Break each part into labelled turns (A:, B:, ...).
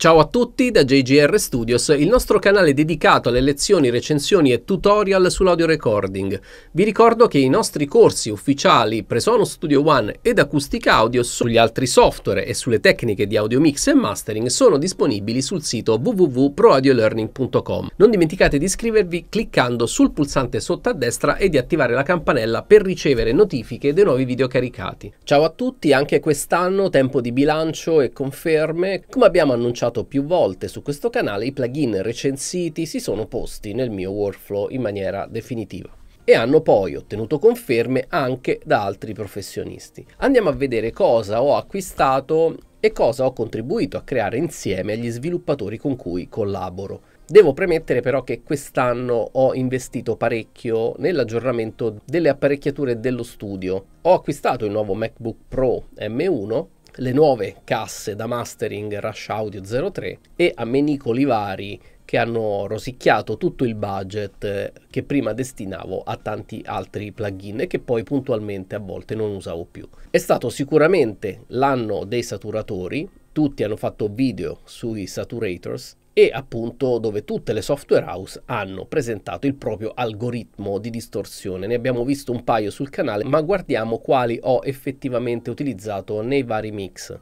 A: Ciao a tutti da JGR Studios, il nostro canale dedicato alle lezioni, recensioni e tutorial sull'audio recording. Vi ricordo che i nostri corsi ufficiali Presonus Studio One ed Acustica Audio sugli altri software e sulle tecniche di audio mix e mastering sono disponibili sul sito www.proaudiolearning.com. Non dimenticate di iscrivervi cliccando sul pulsante sotto a destra e di attivare la campanella per ricevere notifiche dei nuovi video caricati. Ciao a tutti, anche quest'anno tempo di bilancio e conferme. Come abbiamo annunciato annunciato più volte su questo canale, i plugin recensiti si sono posti nel mio workflow in maniera definitiva e hanno poi ottenuto conferme anche da altri professionisti. Andiamo a vedere cosa ho acquistato e cosa ho contribuito a creare insieme agli sviluppatori con cui collaboro. Devo premettere però che quest'anno ho investito parecchio nell'aggiornamento delle apparecchiature dello studio. Ho acquistato il nuovo MacBook Pro M1 le nuove casse da mastering Rush Audio 03 e a Menico Livari che hanno rosicchiato tutto il budget eh, che prima destinavo a tanti altri plugin e che poi puntualmente a volte non usavo più. È stato sicuramente l'anno dei saturatori, tutti hanno fatto video sui saturators e appunto dove tutte le software house hanno presentato il proprio algoritmo di distorsione. Ne abbiamo visto un paio sul canale, ma guardiamo quali ho effettivamente utilizzato nei vari mix.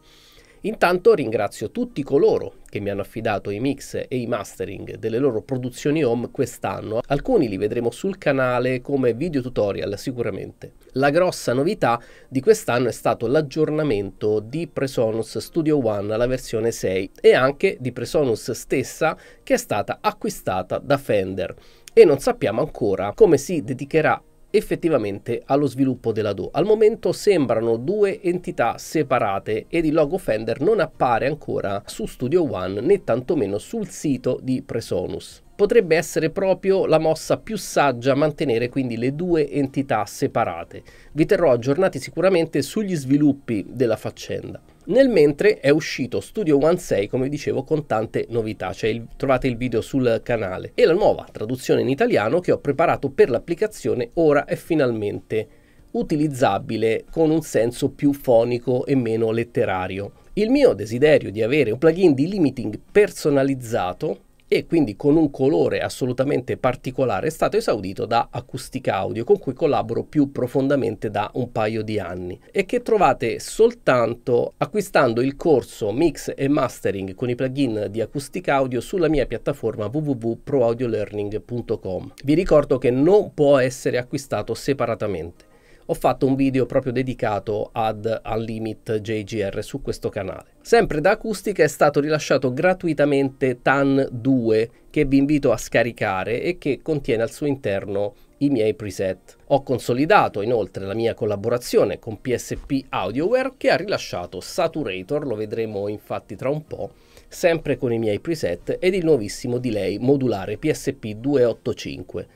A: Intanto ringrazio tutti coloro che mi hanno affidato i mix e i mastering delle loro produzioni home quest'anno. Alcuni li vedremo sul canale come video tutorial sicuramente. La grossa novità di quest'anno è stato l'aggiornamento di Presonus Studio One alla versione 6 e anche di Presonus stessa che è stata acquistata da Fender e non sappiamo ancora come si dedicherà effettivamente allo sviluppo della DO. Al momento sembrano due entità separate ed il logo Fender non appare ancora su Studio One né tantomeno sul sito di Presonus. Potrebbe essere proprio la mossa più saggia mantenere quindi le due entità separate. Vi terrò aggiornati sicuramente sugli sviluppi della faccenda. Nel mentre è uscito Studio One 6, come dicevo, con tante novità, cioè il, trovate il video sul canale, e la nuova traduzione in italiano che ho preparato per l'applicazione ora è finalmente utilizzabile con un senso più fonico e meno letterario. Il mio desiderio di avere un plugin di limiting personalizzato e quindi con un colore assolutamente particolare è stato esaudito da Acustica Audio con cui collaboro più profondamente da un paio di anni e che trovate soltanto acquistando il corso Mix e Mastering con i plugin di Acustica Audio sulla mia piattaforma www.proaudiolearning.com. Vi ricordo che non può essere acquistato separatamente ho fatto un video proprio dedicato ad Unlimit JGR su questo canale. Sempre da Acustica è stato rilasciato gratuitamente TAN 2 che vi invito a scaricare e che contiene al suo interno i miei preset. Ho consolidato inoltre la mia collaborazione con PSP Audioware che ha rilasciato Saturator, lo vedremo infatti tra un po', sempre con i miei preset ed il nuovissimo delay modulare PSP 285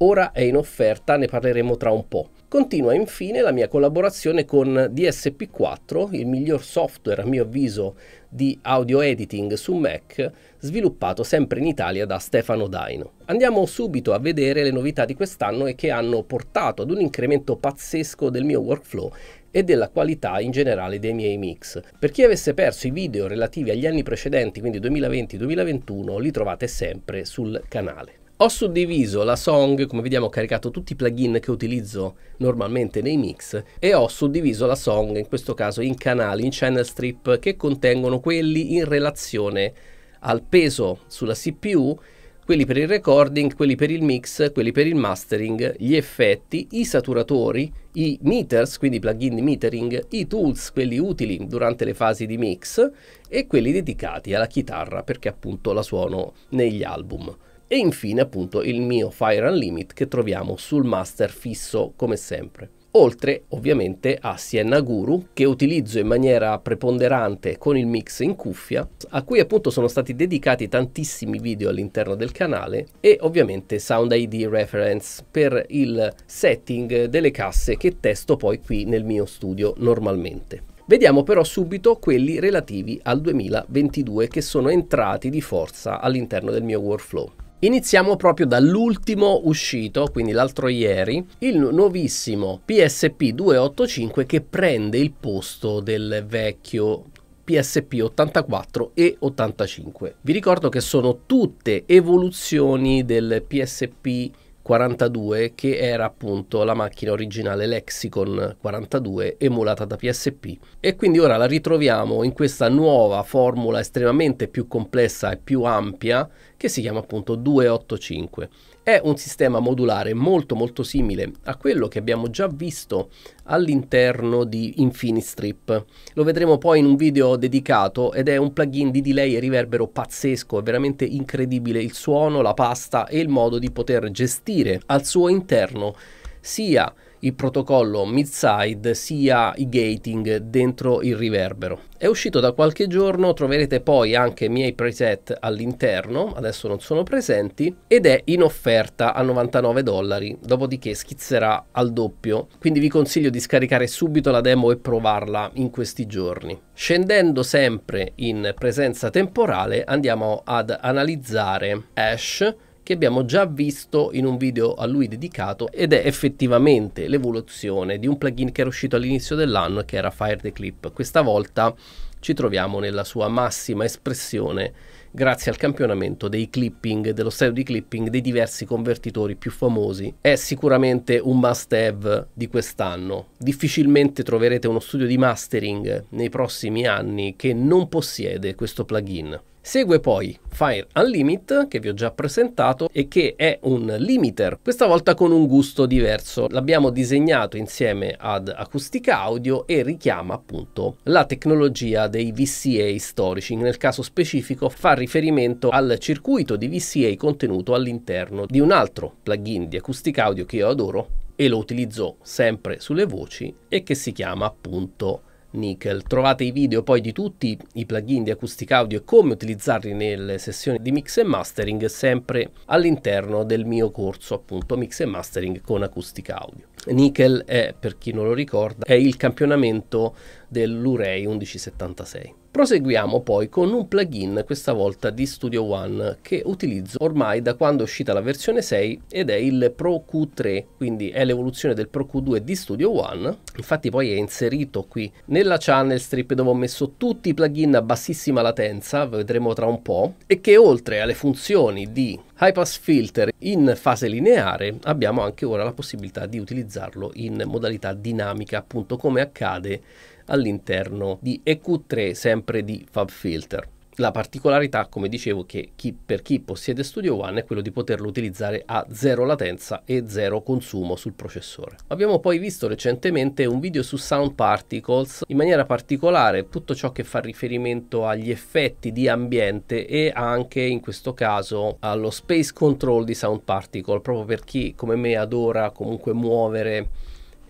A: Ora è in offerta, ne parleremo tra un po'. Continua infine la mia collaborazione con DSP4, il miglior software a mio avviso di audio editing su Mac, sviluppato sempre in Italia da Stefano Daino. Andiamo subito a vedere le novità di quest'anno e che hanno portato ad un incremento pazzesco del mio workflow e della qualità in generale dei miei mix. Per chi avesse perso i video relativi agli anni precedenti, quindi 2020-2021, li trovate sempre sul canale. Ho suddiviso la song, come vediamo ho caricato tutti i plugin che utilizzo normalmente nei mix e ho suddiviso la song in questo caso in canali, in channel strip che contengono quelli in relazione al peso sulla CPU, quelli per il recording, quelli per il mix, quelli per il mastering, gli effetti, i saturatori, i meters, quindi plugin di metering, i tools, quelli utili durante le fasi di mix e quelli dedicati alla chitarra perché appunto la suono negli album e infine appunto il mio Fire Unlimited che troviamo sul master fisso come sempre. Oltre ovviamente a Sienna Guru che utilizzo in maniera preponderante con il mix in cuffia, a cui appunto sono stati dedicati tantissimi video all'interno del canale e ovviamente Sound ID Reference per il setting delle casse che testo poi qui nel mio studio normalmente. Vediamo però subito quelli relativi al 2022 che sono entrati di forza all'interno del mio workflow. Iniziamo proprio dall'ultimo uscito, quindi l'altro ieri, il nuovissimo PSP 285 che prende il posto del vecchio PSP 84 e 85. Vi ricordo che sono tutte evoluzioni del PSP 42 che era appunto la macchina originale Lexicon 42 emulata da PSP e quindi ora la ritroviamo in questa nuova formula estremamente più complessa e più ampia che si chiama appunto 285. È un sistema modulare molto molto simile a quello che abbiamo già visto all'interno di Infinistrip. Lo vedremo poi in un video dedicato ed è un plugin di delay e riverbero pazzesco, è veramente incredibile il suono, la pasta e il modo di poter gestire al suo interno sia il protocollo mid-side sia i gating dentro il riverbero. È uscito da qualche giorno, troverete poi anche i miei preset all'interno, adesso non sono presenti, ed è in offerta a 99 dollari, dopodiché schizzerà al doppio, quindi vi consiglio di scaricare subito la demo e provarla in questi giorni. Scendendo sempre in presenza temporale andiamo ad analizzare Ash, che abbiamo già visto in un video a lui dedicato ed è effettivamente l'evoluzione di un plugin che era uscito all'inizio dell'anno che era Fire the Clip. Questa volta ci troviamo nella sua massima espressione grazie al campionamento dei clipping, dello stereo di clipping dei diversi convertitori più famosi. È sicuramente un must have di quest'anno. Difficilmente troverete uno studio di mastering nei prossimi anni che non possiede questo plugin. Segue poi Fire Unlimit che vi ho già presentato e che è un limiter, questa volta con un gusto diverso. L'abbiamo disegnato insieme ad acustica audio e richiama appunto la tecnologia dei VCA storici, nel caso specifico fa riferimento al circuito di VCA contenuto all'interno di un altro plugin di acustica audio che io adoro e lo utilizzo sempre sulle voci e che si chiama appunto Nickel. Trovate i video poi di tutti i plugin di acustica audio e come utilizzarli nelle sessioni di mix e mastering sempre all'interno del mio corso appunto mix e mastering con acustica audio. Nickel è, per chi non lo ricorda, è il campionamento dell'UREI 1176. Proseguiamo poi con un plugin, questa volta di Studio One, che utilizzo ormai da quando è uscita la versione 6 ed è il Pro Q3, quindi è l'evoluzione del Pro Q2 di Studio One. Infatti poi è inserito qui nella channel strip dove ho messo tutti i plugin a bassissima latenza, vedremo tra un po', e che oltre alle funzioni di high pass filter in fase lineare abbiamo anche ora la possibilità di utilizzarlo in modalità dinamica, appunto come accade all'interno di EQ3 sempre di FabFilter. La particolarità, come dicevo, che chi, per chi possiede Studio One è quello di poterlo utilizzare a zero latenza e zero consumo sul processore. Abbiamo poi visto recentemente un video su Sound Particles, in maniera particolare tutto ciò che fa riferimento agli effetti di ambiente e anche in questo caso allo space control di Sound Particle, proprio per chi come me adora comunque muovere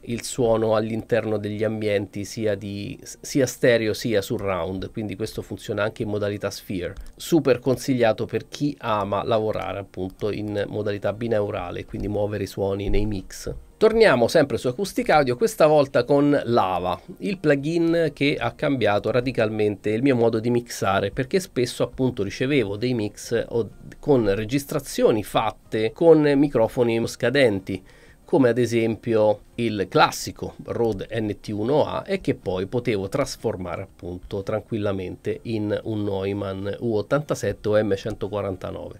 A: il suono all'interno degli ambienti sia, di, sia stereo sia surround, quindi questo funziona anche in modalità sphere. Super consigliato per chi ama lavorare appunto in modalità binaurale, quindi muovere i suoni nei mix. Torniamo sempre su Acoustic Audio, questa volta con Lava, il plugin che ha cambiato radicalmente il mio modo di mixare, perché spesso appunto ricevevo dei mix con registrazioni fatte con microfoni scadenti come ad esempio il classico Rode NT1A e che poi potevo trasformare appunto tranquillamente in un Neumann U87 o M149.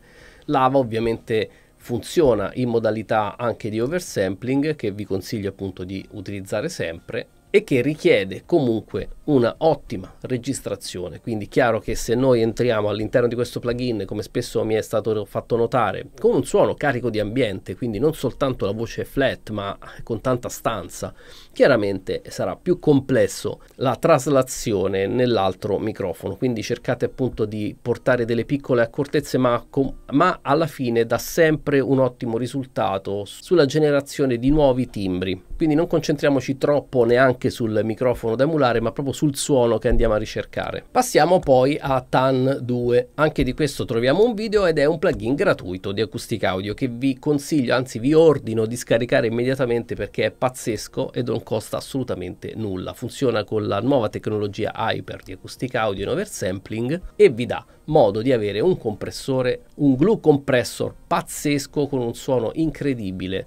A: Lava ovviamente funziona in modalità anche di oversampling che vi consiglio appunto di utilizzare sempre e che richiede comunque una ottima registrazione. Quindi chiaro che se noi entriamo all'interno di questo plugin, come spesso mi è stato fatto notare, con un suono carico di ambiente, quindi non soltanto la voce flat, ma con tanta stanza, chiaramente sarà più complesso la traslazione nell'altro microfono. Quindi cercate appunto di portare delle piccole accortezze, ma, ma alla fine dà sempre un ottimo risultato sulla generazione di nuovi timbri. Quindi non concentriamoci troppo neanche sul microfono da emulare, ma proprio sul suono che andiamo a ricercare. Passiamo poi a TAN 2. Anche di questo troviamo un video ed è un plugin gratuito di acustica audio che vi consiglio, anzi vi ordino di scaricare immediatamente perché è pazzesco e non costa assolutamente nulla. Funziona con la nuova tecnologia Hyper di acustica audio in oversampling e vi dà modo di avere un compressore, un glue compressor pazzesco con un suono incredibile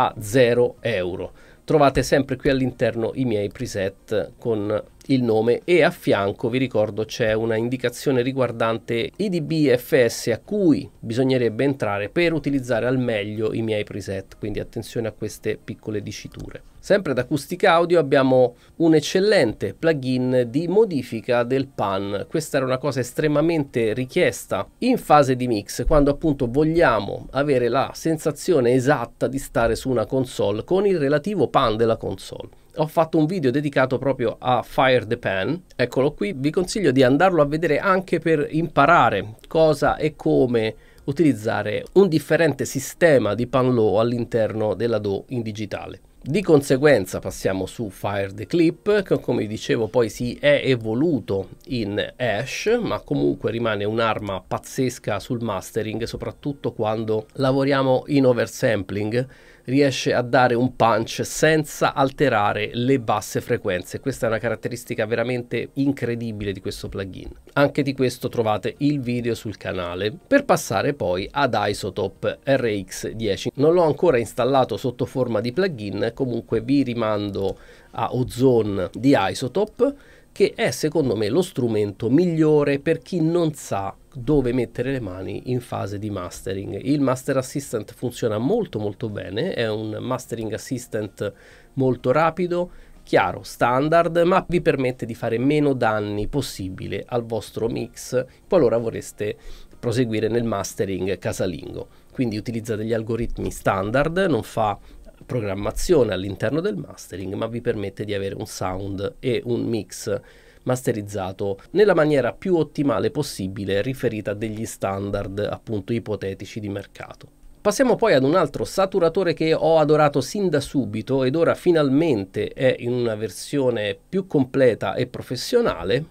A: a 0 euro trovate sempre qui all'interno i miei preset con il nome e a fianco vi ricordo c'è una indicazione riguardante i dbfs a cui bisognerebbe entrare per utilizzare al meglio i miei preset quindi attenzione a queste piccole diciture sempre da acustica audio abbiamo un eccellente plugin di modifica del pan questa era una cosa estremamente richiesta in fase di mix quando appunto vogliamo avere la sensazione esatta di stare su una console con il relativo pan della console ho fatto un video dedicato proprio a Fire the Pen, eccolo qui, vi consiglio di andarlo a vedere anche per imparare cosa e come utilizzare un differente sistema di panlow all'interno della DO in digitale. Di conseguenza passiamo su Fire the Clip che come dicevo poi si è evoluto in Ash ma comunque rimane un'arma pazzesca sul mastering soprattutto quando lavoriamo in oversampling riesce a dare un punch senza alterare le basse frequenze. Questa è una caratteristica veramente incredibile di questo plugin. Anche di questo trovate il video sul canale. Per passare poi ad Isotope RX10. Non l'ho ancora installato sotto forma di plugin, comunque vi rimando a Ozone di Isotope che è secondo me lo strumento migliore per chi non sa dove mettere le mani in fase di mastering. Il Master Assistant funziona molto molto bene, è un mastering assistant molto rapido, chiaro, standard, ma vi permette di fare meno danni possibile al vostro mix qualora vorreste proseguire nel mastering casalingo. Quindi utilizza degli algoritmi standard, non fa programmazione all'interno del mastering, ma vi permette di avere un sound e un mix masterizzato nella maniera più ottimale possibile riferita a degli standard appunto ipotetici di mercato. Passiamo poi ad un altro saturatore che ho adorato sin da subito ed ora finalmente è in una versione più completa e professionale,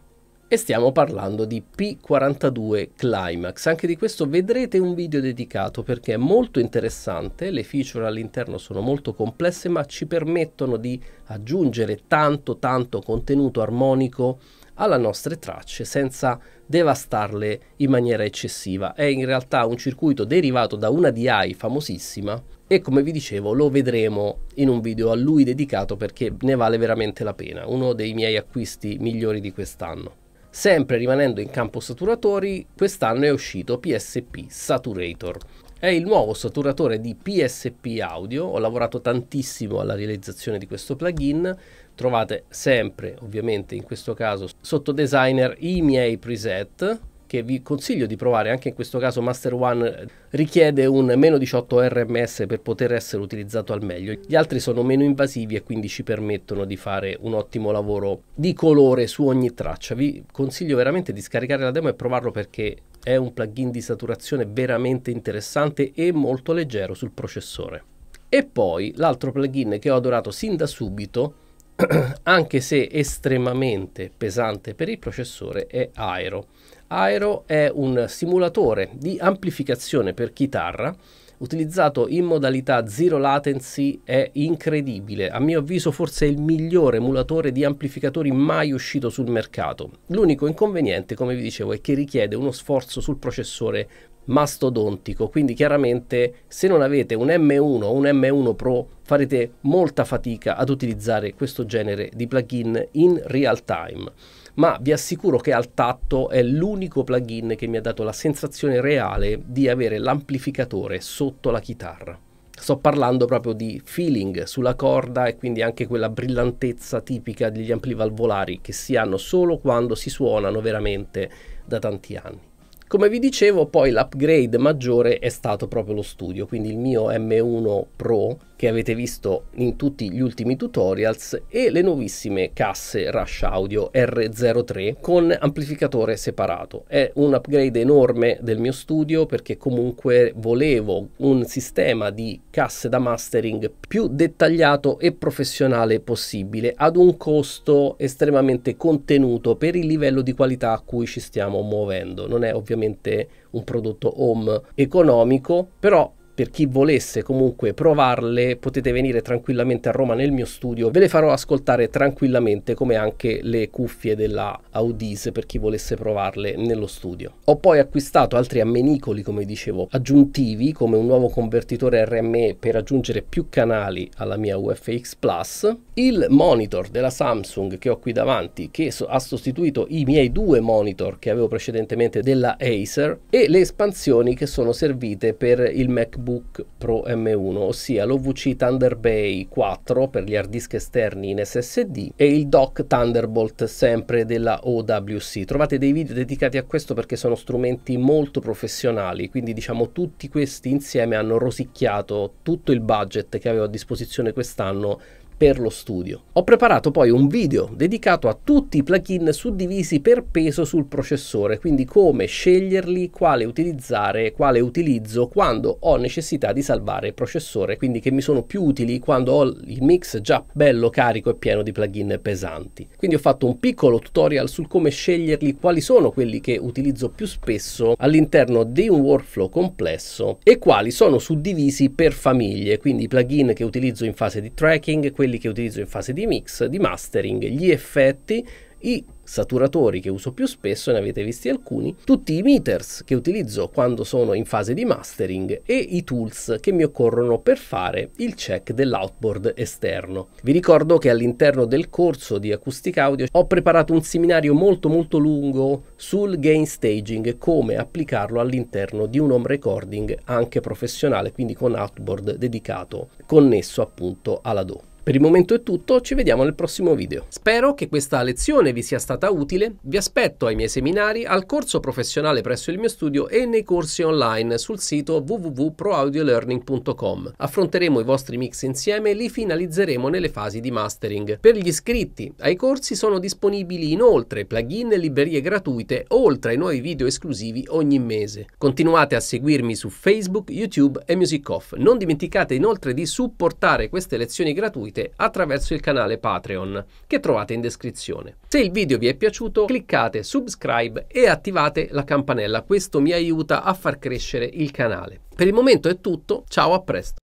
A: e stiamo parlando di P42 Climax. Anche di questo vedrete un video dedicato perché è molto interessante, le feature all'interno sono molto complesse ma ci permettono di aggiungere tanto tanto contenuto armonico alle nostre tracce senza devastarle in maniera eccessiva. È in realtà un circuito derivato da una DI famosissima e come vi dicevo lo vedremo in un video a lui dedicato perché ne vale veramente la pena, uno dei miei acquisti migliori di quest'anno. Sempre rimanendo in campo saturatori, quest'anno è uscito PSP Saturator. È il nuovo saturatore di PSP Audio, ho lavorato tantissimo alla realizzazione di questo plugin, trovate sempre ovviamente in questo caso sotto designer i miei preset, che vi consiglio di provare, anche in questo caso Master One richiede un meno 18 RMS per poter essere utilizzato al meglio. Gli altri sono meno invasivi e quindi ci permettono di fare un ottimo lavoro di colore su ogni traccia. Vi consiglio veramente di scaricare la demo e provarlo perché è un plugin di saturazione veramente interessante e molto leggero sul processore. E poi l'altro plugin che ho adorato sin da subito anche se estremamente pesante per il processore, è Aero. Aero è un simulatore di amplificazione per chitarra utilizzato in modalità zero latency è incredibile, a mio avviso forse è il migliore emulatore di amplificatori mai uscito sul mercato. L'unico inconveniente, come vi dicevo, è che richiede uno sforzo sul processore mastodontico, quindi chiaramente se non avete un M1 o un M1 Pro farete molta fatica ad utilizzare questo genere di plugin in real time ma vi assicuro che al tatto è l'unico plugin che mi ha dato la sensazione reale di avere l'amplificatore sotto la chitarra. Sto parlando proprio di feeling sulla corda e quindi anche quella brillantezza tipica degli ampli valvolari che si hanno solo quando si suonano veramente da tanti anni. Come vi dicevo, poi l'upgrade maggiore è stato proprio lo studio, quindi il mio M1 Pro che avete visto in tutti gli ultimi tutorials e le nuovissime casse Rush Audio R03 con amplificatore separato. È un upgrade enorme del mio studio perché comunque volevo un sistema di casse da mastering più dettagliato e professionale possibile ad un costo estremamente contenuto per il livello di qualità a cui ci stiamo muovendo. Non è ovviamente semplicemente un prodotto home economico, però per chi volesse comunque provarle potete venire tranquillamente a Roma nel mio studio, ve le farò ascoltare tranquillamente come anche le cuffie della Audis per chi volesse provarle nello studio. Ho poi acquistato altri ammenicoli come dicevo aggiuntivi come un nuovo convertitore RME per aggiungere più canali alla mia UFX Plus, il monitor della Samsung che ho qui davanti che so ha sostituito i miei due monitor che avevo precedentemente della Acer e le espansioni che sono servite per il MacBook MacBook Pro M1, ossia l'OVC Thunder Bay 4 per gli hard disk esterni in SSD e il dock Thunderbolt sempre della OWC. Trovate dei video dedicati a questo perché sono strumenti molto professionali, quindi diciamo tutti questi insieme hanno rosicchiato tutto il budget che avevo a disposizione quest'anno per lo studio. Ho preparato poi un video dedicato a tutti i plugin suddivisi per peso sul processore, quindi come sceglierli, quale utilizzare, quale utilizzo quando ho necessità di salvare il processore, quindi che mi sono più utili quando ho il mix già bello carico e pieno di plugin pesanti. Quindi ho fatto un piccolo tutorial sul come sceglierli, quali sono quelli che utilizzo più spesso all'interno di un workflow complesso e quali sono suddivisi per famiglie, quindi i plugin che utilizzo in fase di tracking, quelli quelli che utilizzo in fase di mix, di mastering, gli effetti, i saturatori che uso più spesso, ne avete visti alcuni, tutti i meters che utilizzo quando sono in fase di mastering e i tools che mi occorrono per fare il check dell'outboard esterno. Vi ricordo che all'interno del corso di acustica audio ho preparato un seminario molto molto lungo sul gain staging e come applicarlo all'interno di un home recording anche professionale, quindi con outboard dedicato, connesso appunto alla DO. Per il momento è tutto, ci vediamo nel prossimo video. Spero che questa lezione vi sia stata utile, vi aspetto ai miei seminari, al corso professionale presso il mio studio e nei corsi online sul sito www.proaudiolearning.com. Affronteremo i vostri mix insieme e li finalizzeremo nelle fasi di mastering. Per gli iscritti ai corsi sono disponibili inoltre plugin e librerie gratuite, oltre ai nuovi video esclusivi ogni mese. Continuate a seguirmi su Facebook, YouTube e Music Off. Non dimenticate inoltre di supportare queste lezioni gratuite gratuite attraverso il canale Patreon che trovate in descrizione. Se il video vi è piaciuto cliccate subscribe e attivate la campanella, questo mi aiuta a far crescere il canale. Per il momento è tutto, ciao a presto!